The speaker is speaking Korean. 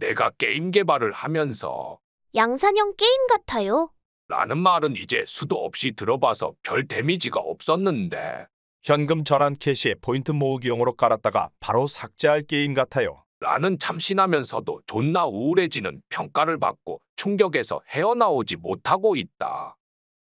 내가 게임 개발을 하면서 양산형 게임 같아요. 라는 말은 이제 수도 없이 들어봐서 별 데미지가 없었는데 현금 절한 캐시에 포인트 모으기용으로 깔았다가 바로 삭제할 게임 같아요. 라는 참신하면서도 존나 우울해지는 평가를 받고 충격에서 헤어나오지 못하고 있다.